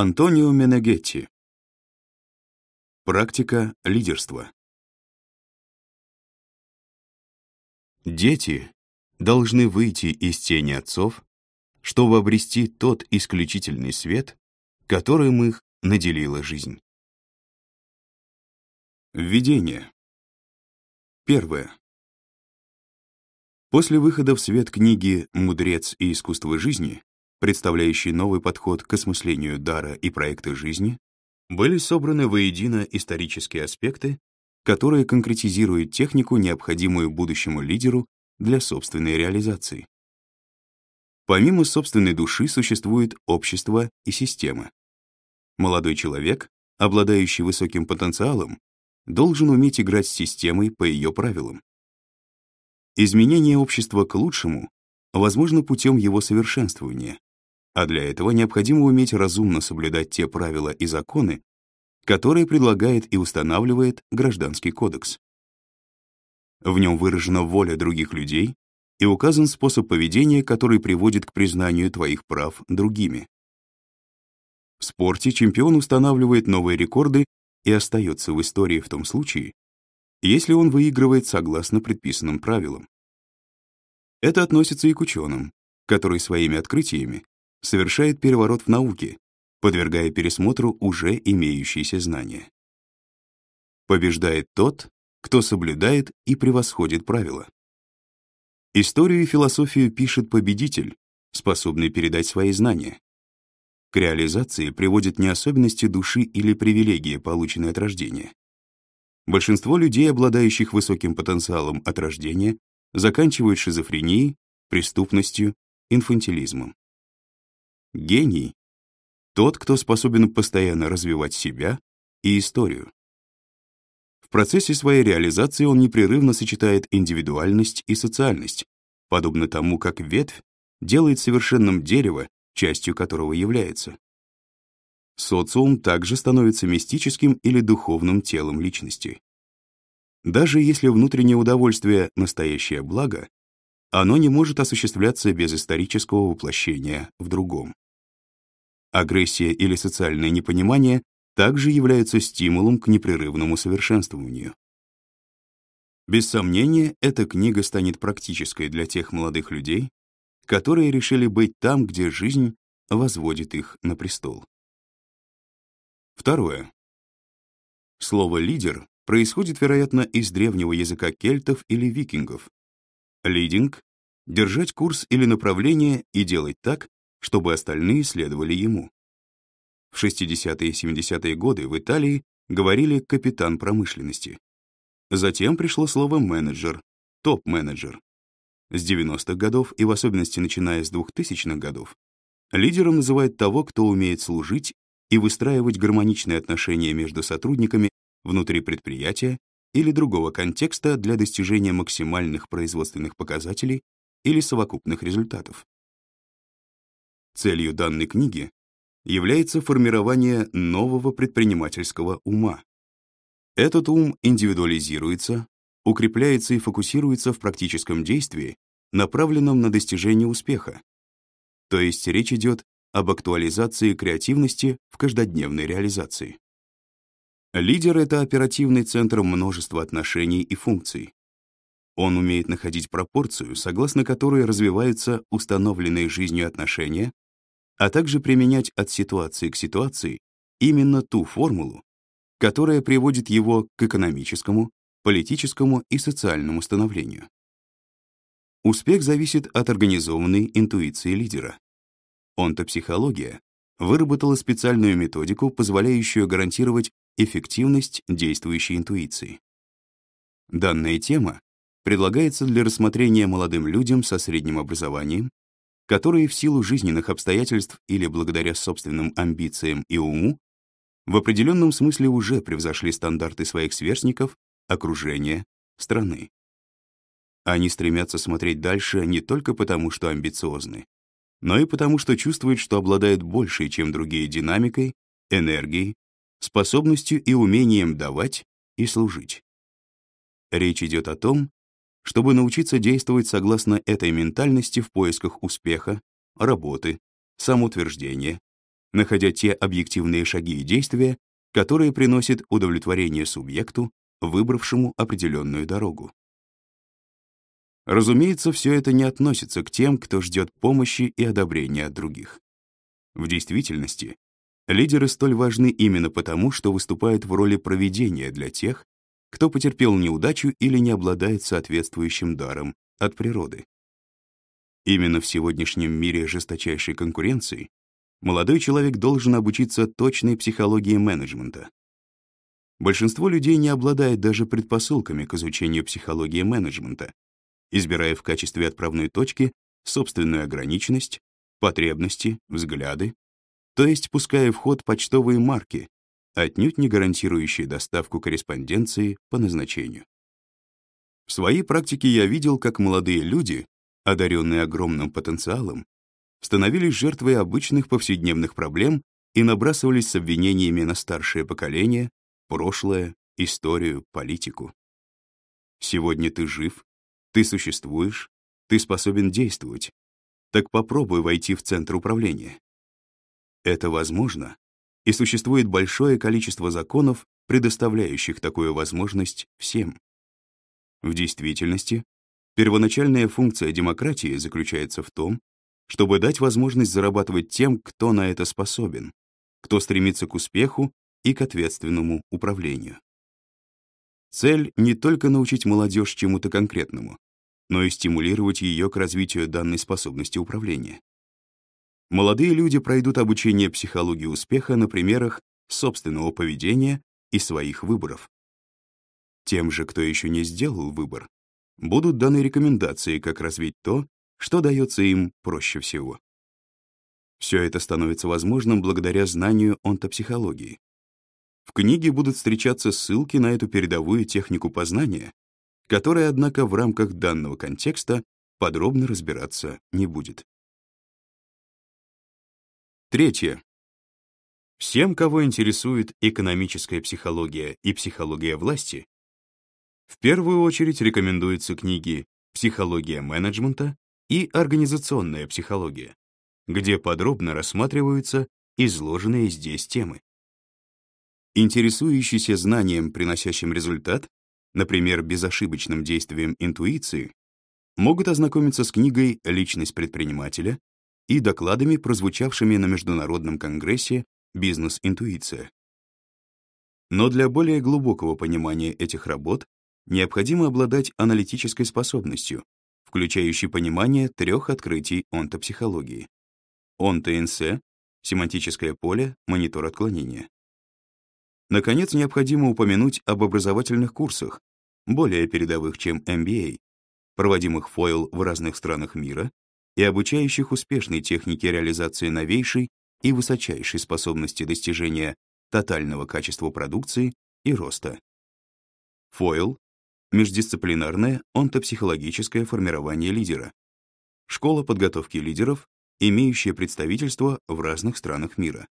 Антонио Менегетти. Практика лидерства. Дети должны выйти из тени отцов, чтобы обрести тот исключительный свет, которым их наделила жизнь. Введение. Первое. После выхода в свет книги «Мудрец и искусство жизни» представляющие новый подход к осмыслению дара и проекта жизни, были собраны воедино исторические аспекты, которые конкретизируют технику, необходимую будущему лидеру для собственной реализации. Помимо собственной души существует общество и система. Молодой человек, обладающий высоким потенциалом, должен уметь играть с системой по ее правилам. Изменение общества к лучшему возможно путем его совершенствования, а для этого необходимо уметь разумно соблюдать те правила и законы, которые предлагает и устанавливает Гражданский кодекс. В нем выражена воля других людей и указан способ поведения, который приводит к признанию твоих прав другими. В спорте чемпион устанавливает новые рекорды и остается в истории в том случае, если он выигрывает согласно предписанным правилам. Это относится и к ученым, которые своими открытиями совершает переворот в науке, подвергая пересмотру уже имеющиеся знания. Побеждает тот, кто соблюдает и превосходит правила. Историю и философию пишет победитель, способный передать свои знания. К реализации приводят не особенности души или привилегии, полученные от рождения. Большинство людей, обладающих высоким потенциалом от рождения, заканчивают шизофренией, преступностью, инфантилизмом. Гений — тот, кто способен постоянно развивать себя и историю. В процессе своей реализации он непрерывно сочетает индивидуальность и социальность, подобно тому, как ветвь делает совершенным дерево, частью которого является. Социум также становится мистическим или духовным телом личности. Даже если внутреннее удовольствие — настоящее благо, оно не может осуществляться без исторического воплощения в другом. Агрессия или социальное непонимание также являются стимулом к непрерывному совершенствованию. Без сомнения, эта книга станет практической для тех молодых людей, которые решили быть там, где жизнь возводит их на престол. Второе. Слово «лидер» происходит, вероятно, из древнего языка кельтов или викингов, Лидинг — держать курс или направление и делать так, чтобы остальные следовали ему. В 60-е и 70-е годы в Италии говорили «капитан промышленности». Затем пришло слово «менеджер», «топ-менеджер». С 90-х годов и в особенности начиная с 2000-х годов лидером называют того, кто умеет служить и выстраивать гармоничные отношения между сотрудниками внутри предприятия или другого контекста для достижения максимальных производственных показателей или совокупных результатов. Целью данной книги является формирование нового предпринимательского ума. Этот ум индивидуализируется, укрепляется и фокусируется в практическом действии, направленном на достижение успеха. То есть речь идет об актуализации креативности в каждодневной реализации. Лидер — это оперативный центр множества отношений и функций. Он умеет находить пропорцию, согласно которой развиваются установленные жизнью отношения, а также применять от ситуации к ситуации именно ту формулу, которая приводит его к экономическому, политическому и социальному становлению. Успех зависит от организованной интуиции лидера. Онтопсихология выработала специальную методику, позволяющую гарантировать Эффективность действующей интуиции. Данная тема предлагается для рассмотрения молодым людям со средним образованием, которые в силу жизненных обстоятельств или благодаря собственным амбициям и уму в определенном смысле уже превзошли стандарты своих сверстников, окружения, страны. Они стремятся смотреть дальше не только потому, что амбициозны, но и потому, что чувствуют, что обладают большей, чем другие, динамикой, энергией, способностью и умением давать и служить. Речь идет о том, чтобы научиться действовать согласно этой ментальности в поисках успеха, работы, самоутверждения, находя те объективные шаги и действия, которые приносят удовлетворение субъекту, выбравшему определенную дорогу. Разумеется, все это не относится к тем, кто ждет помощи и одобрения от других. В действительности, Лидеры столь важны именно потому, что выступают в роли проведения для тех, кто потерпел неудачу или не обладает соответствующим даром от природы. Именно в сегодняшнем мире жесточайшей конкуренции молодой человек должен обучиться точной психологии менеджмента. Большинство людей не обладает даже предпосылками к изучению психологии менеджмента, избирая в качестве отправной точки собственную ограниченность, потребности, взгляды, то есть пуская в ход почтовые марки, отнюдь не гарантирующие доставку корреспонденции по назначению. В своей практике я видел, как молодые люди, одаренные огромным потенциалом, становились жертвой обычных повседневных проблем и набрасывались с обвинениями на старшее поколение, прошлое, историю, политику. Сегодня ты жив, ты существуешь, ты способен действовать. Так попробуй войти в центр управления. Это возможно, и существует большое количество законов, предоставляющих такую возможность всем. В действительности, первоначальная функция демократии заключается в том, чтобы дать возможность зарабатывать тем, кто на это способен, кто стремится к успеху и к ответственному управлению. Цель не только научить молодежь чему-то конкретному, но и стимулировать ее к развитию данной способности управления. Молодые люди пройдут обучение психологии успеха на примерах собственного поведения и своих выборов. Тем же, кто еще не сделал выбор, будут даны рекомендации, как развить то, что дается им проще всего. Все это становится возможным благодаря знанию онтопсихологии. В книге будут встречаться ссылки на эту передовую технику познания, которая, однако, в рамках данного контекста подробно разбираться не будет. Третье. Всем, кого интересует экономическая психология и психология власти, в первую очередь рекомендуются книги «Психология менеджмента» и «Организационная психология», где подробно рассматриваются изложенные здесь темы. Интересующийся знанием, приносящим результат, например, безошибочным действием интуиции, могут ознакомиться с книгой «Личность предпринимателя» и докладами, прозвучавшими на Международном конгрессе «Бизнес-интуиция». Но для более глубокого понимания этих работ необходимо обладать аналитической способностью, включающей понимание трех открытий онтопсихологии. ОНТНС, семантическое поле, монитор отклонения. Наконец, необходимо упомянуть об образовательных курсах, более передовых, чем MBA, проводимых Foil в разных странах мира и обучающих успешной технике реализации новейшей и высочайшей способности достижения тотального качества продукции и роста. Фойл — междисциплинарное онтопсихологическое формирование лидера. Школа подготовки лидеров, имеющая представительство в разных странах мира.